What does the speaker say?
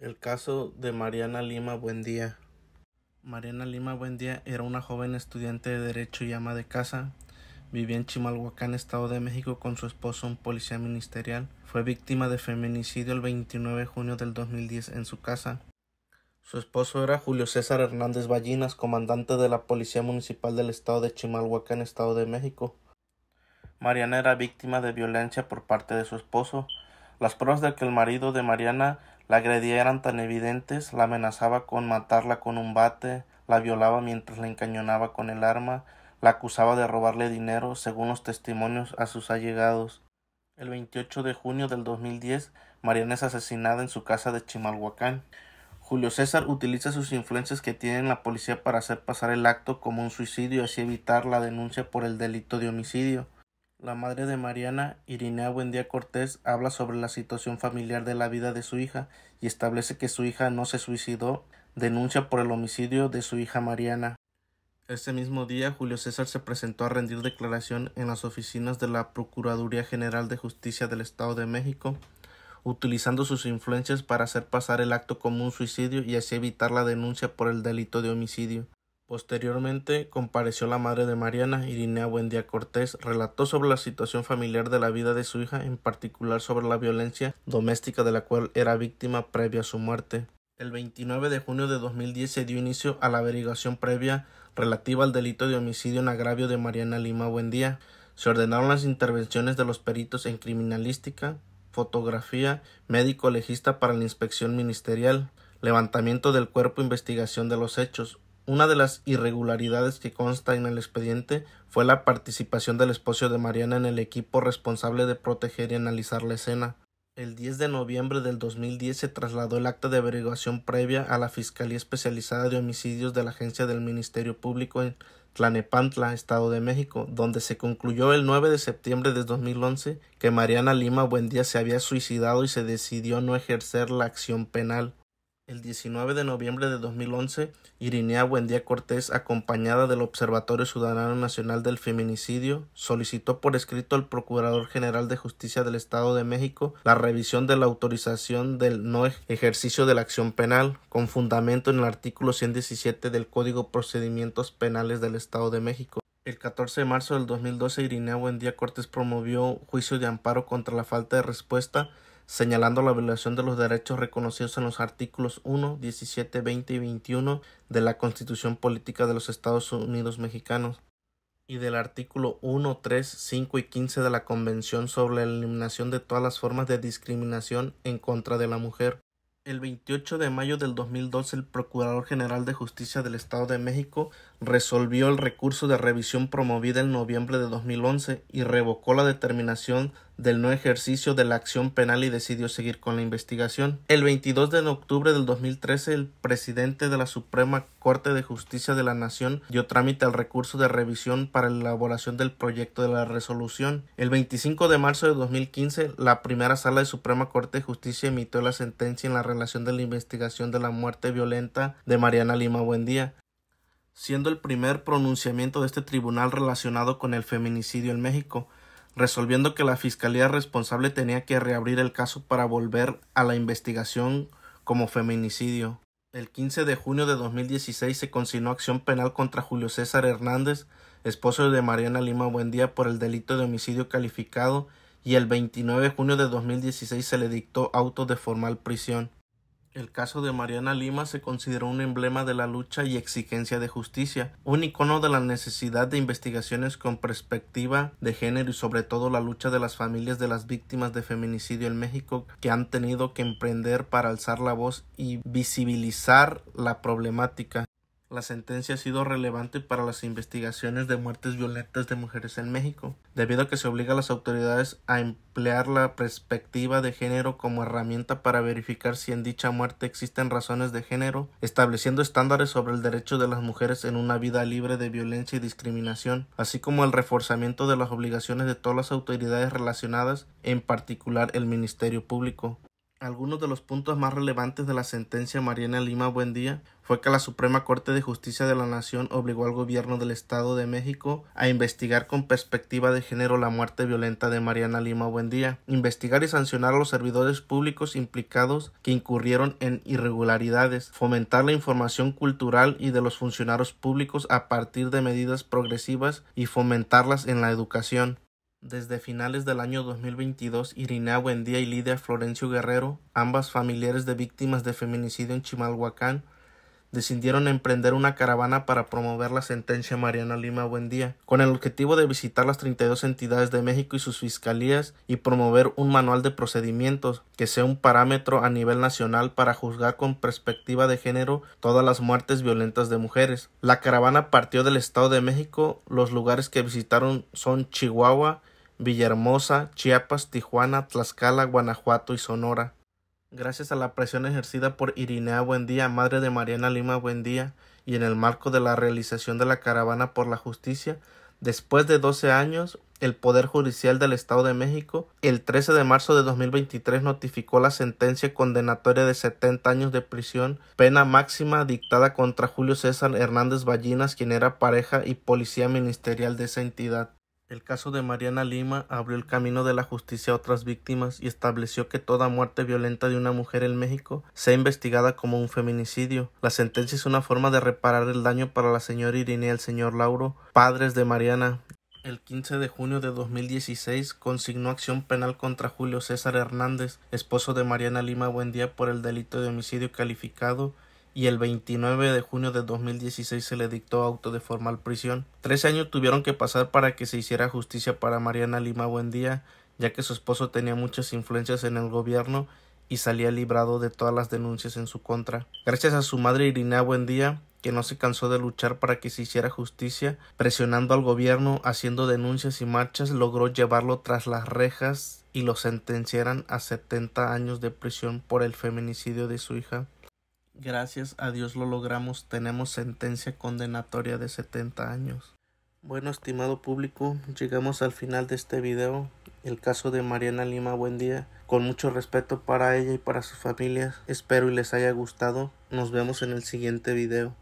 El caso de Mariana Lima Buendía. Mariana Lima Buendía era una joven estudiante de Derecho y ama de casa. Vivía en Chimalhuacán, Estado de México, con su esposo, un policía ministerial. Fue víctima de feminicidio el 29 de junio del 2010 en su casa. Su esposo era Julio César Hernández Ballinas, comandante de la Policía Municipal del Estado de Chimalhuacán, Estado de México. Mariana era víctima de violencia por parte de su esposo. Las pruebas de que el marido de Mariana la agredía eran tan evidentes, la amenazaba con matarla con un bate, la violaba mientras la encañonaba con el arma, la acusaba de robarle dinero, según los testimonios a sus allegados. El 28 de junio del 2010, Mariana es asesinada en su casa de Chimalhuacán. Julio César utiliza sus influencias que tiene en la policía para hacer pasar el acto como un suicidio y así evitar la denuncia por el delito de homicidio. La madre de Mariana, Irinea Buendía Cortés, habla sobre la situación familiar de la vida de su hija y establece que su hija no se suicidó, denuncia por el homicidio de su hija Mariana. Ese mismo día, Julio César se presentó a rendir declaración en las oficinas de la Procuraduría General de Justicia del Estado de México, utilizando sus influencias para hacer pasar el acto como un suicidio y así evitar la denuncia por el delito de homicidio. Posteriormente compareció la madre de Mariana, Irinea Buendía Cortés, relató sobre la situación familiar de la vida de su hija, en particular sobre la violencia doméstica de la cual era víctima previa a su muerte. El 29 de junio de 2010 se dio inicio a la averiguación previa relativa al delito de homicidio en agravio de Mariana Lima Buendía. Se ordenaron las intervenciones de los peritos en criminalística, fotografía, médico legista para la inspección ministerial, levantamiento del cuerpo, investigación de los hechos, una de las irregularidades que consta en el expediente fue la participación del esposo de Mariana en el equipo responsable de proteger y analizar la escena. El 10 de noviembre del 2010 se trasladó el acta de averiguación previa a la Fiscalía Especializada de Homicidios de la Agencia del Ministerio Público en Tlanepantla, Estado de México, donde se concluyó el 9 de septiembre de 2011 que Mariana Lima Buendía se había suicidado y se decidió no ejercer la acción penal. El 19 de noviembre de 2011, Irinea Buendía Cortés, acompañada del Observatorio Ciudadano Nacional del Feminicidio, solicitó por escrito al Procurador General de Justicia del Estado de México la revisión de la autorización del no ejercicio de la acción penal, con fundamento en el artículo 117 del Código Procedimientos Penales del Estado de México. El 14 de marzo del 2012, Irinea Buendía Cortés promovió juicio de amparo contra la falta de respuesta señalando la violación de los derechos reconocidos en los artículos 1, 17, 20 y 21 de la Constitución Política de los Estados Unidos Mexicanos y del artículo 1, 3, 5 y 15 de la Convención sobre la eliminación de todas las formas de discriminación en contra de la mujer. El 28 de mayo del 2012 el Procurador General de Justicia del Estado de México resolvió el recurso de revisión promovida en noviembre de 2011 y revocó la determinación del no ejercicio de la acción penal y decidió seguir con la investigación. El 22 de octubre del 2013, el presidente de la Suprema Corte de Justicia de la Nación dio trámite al recurso de revisión para la elaboración del proyecto de la resolución. El 25 de marzo de 2015, la primera sala de Suprema Corte de Justicia emitió la sentencia en la relación de la investigación de la muerte violenta de Mariana Lima Buendía siendo el primer pronunciamiento de este tribunal relacionado con el feminicidio en México resolviendo que la fiscalía responsable tenía que reabrir el caso para volver a la investigación como feminicidio. El 15 de junio de 2016 se consignó acción penal contra Julio César Hernández, esposo de Mariana Lima Buendía, por el delito de homicidio calificado y el 29 de junio de 2016 se le dictó auto de formal prisión. El caso de Mariana Lima se consideró un emblema de la lucha y exigencia de justicia, un icono de la necesidad de investigaciones con perspectiva de género y sobre todo la lucha de las familias de las víctimas de feminicidio en México que han tenido que emprender para alzar la voz y visibilizar la problemática la sentencia ha sido relevante para las investigaciones de muertes violentas de mujeres en México, debido a que se obliga a las autoridades a emplear la perspectiva de género como herramienta para verificar si en dicha muerte existen razones de género, estableciendo estándares sobre el derecho de las mujeres en una vida libre de violencia y discriminación, así como el reforzamiento de las obligaciones de todas las autoridades relacionadas, en particular el Ministerio Público, algunos de los puntos más relevantes de la sentencia Mariana Lima Buendía fue que la Suprema Corte de Justicia de la Nación obligó al gobierno del Estado de México a investigar con perspectiva de género la muerte violenta de Mariana Lima Buendía, investigar y sancionar a los servidores públicos implicados que incurrieron en irregularidades, fomentar la información cultural y de los funcionarios públicos a partir de medidas progresivas y fomentarlas en la educación. Desde finales del año 2022, Irinea Buendía y Lidia Florencio Guerrero, ambas familiares de víctimas de feminicidio en Chimalhuacán, decidieron emprender una caravana para promover la sentencia Mariana Lima Buendía, con el objetivo de visitar las 32 entidades de México y sus fiscalías y promover un manual de procedimientos que sea un parámetro a nivel nacional para juzgar con perspectiva de género todas las muertes violentas de mujeres. La caravana partió del Estado de México, los lugares que visitaron son Chihuahua, Villahermosa, Chiapas, Tijuana, Tlaxcala, Guanajuato y Sonora. Gracias a la presión ejercida por Irinea Buendía, madre de Mariana Lima Buendía, y en el marco de la realización de la Caravana por la Justicia, después de 12 años, el Poder Judicial del Estado de México, el 13 de marzo de 2023 notificó la sentencia condenatoria de 70 años de prisión, pena máxima dictada contra Julio César Hernández Ballinas, quien era pareja y policía ministerial de esa entidad. El caso de Mariana Lima abrió el camino de la justicia a otras víctimas y estableció que toda muerte violenta de una mujer en México sea investigada como un feminicidio. La sentencia es una forma de reparar el daño para la señora Irine y el señor Lauro, padres de Mariana. El 15 de junio de 2016 consignó acción penal contra Julio César Hernández, esposo de Mariana Lima Buendía, por el delito de homicidio calificado y el 29 de junio de 2016 se le dictó auto de formal prisión. Tres años tuvieron que pasar para que se hiciera justicia para Mariana Lima Buendía, ya que su esposo tenía muchas influencias en el gobierno y salía librado de todas las denuncias en su contra. Gracias a su madre Irinea Buendía, que no se cansó de luchar para que se hiciera justicia, presionando al gobierno, haciendo denuncias y marchas, logró llevarlo tras las rejas y lo sentenciaran a 70 años de prisión por el feminicidio de su hija. Gracias a Dios lo logramos, tenemos sentencia condenatoria de 70 años. Bueno, estimado público, llegamos al final de este video. El caso de Mariana Lima Buen día, Con mucho respeto para ella y para sus familias. Espero y les haya gustado. Nos vemos en el siguiente video.